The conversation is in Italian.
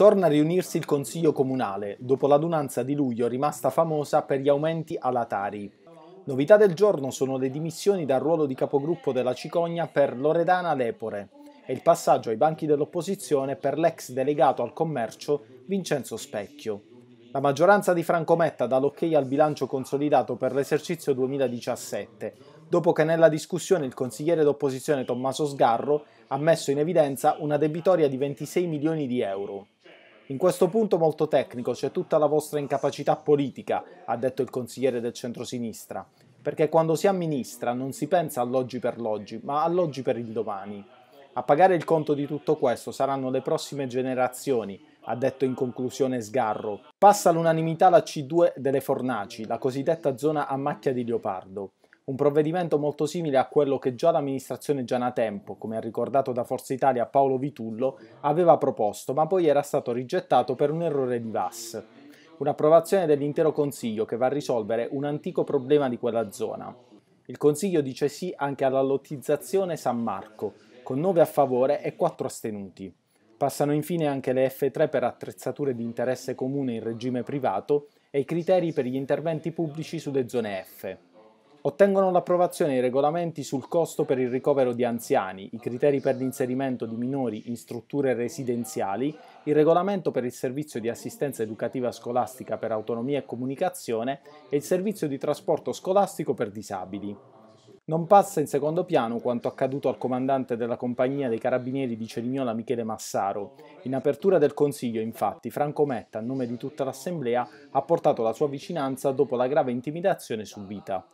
Torna a riunirsi il Consiglio Comunale, dopo l'adunanza di luglio rimasta famosa per gli aumenti alla Tari. Novità del giorno sono le dimissioni dal ruolo di capogruppo della Cicogna per Loredana Lepore e il passaggio ai banchi dell'opposizione per l'ex delegato al commercio Vincenzo Specchio. La maggioranza di Franco Metta dà l'ok al bilancio consolidato per l'esercizio 2017, dopo che nella discussione il consigliere d'opposizione Tommaso Sgarro ha messo in evidenza una debitoria di 26 milioni di euro. In questo punto molto tecnico c'è tutta la vostra incapacità politica, ha detto il consigliere del centrosinistra, perché quando si amministra non si pensa all'oggi per l'oggi, ma all'oggi per il domani. A pagare il conto di tutto questo saranno le prossime generazioni, ha detto in conclusione Sgarro. Passa all'unanimità la C2 delle Fornaci, la cosiddetta zona a macchia di leopardo un provvedimento molto simile a quello che già l'amministrazione Gianatempo, come ha ricordato da Forza Italia Paolo Vitullo, aveva proposto, ma poi era stato rigettato per un errore di VAS. Un'approvazione dell'intero Consiglio che va a risolvere un antico problema di quella zona. Il Consiglio dice sì anche alla lottizzazione San Marco, con 9 a favore e 4 astenuti. Passano infine anche le F3 per attrezzature di interesse comune in regime privato e i criteri per gli interventi pubblici sulle zone F. Ottengono l'approvazione i regolamenti sul costo per il ricovero di anziani, i criteri per l'inserimento di minori in strutture residenziali, il regolamento per il servizio di assistenza educativa scolastica per autonomia e comunicazione e il servizio di trasporto scolastico per disabili. Non passa in secondo piano quanto accaduto al comandante della compagnia dei carabinieri di Cerignola Michele Massaro. In apertura del Consiglio, infatti, Franco Metta, a nome di tutta l'Assemblea, ha portato la sua vicinanza dopo la grave intimidazione subita.